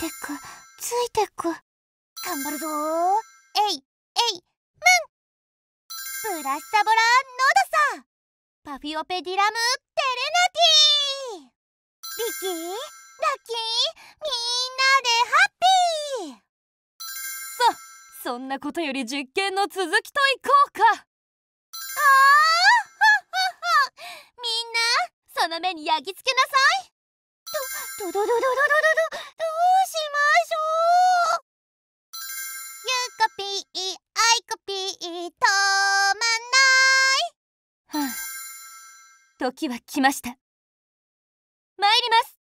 てくついてく頑張るぞえいえいムンブラッサボラノダサパフィオペディラムテレナティリキーラッキーみんなでハッピーさそんなことより実験の続きといこうかその目に焼き付けなさいどどどどどどどど時は来ました参ります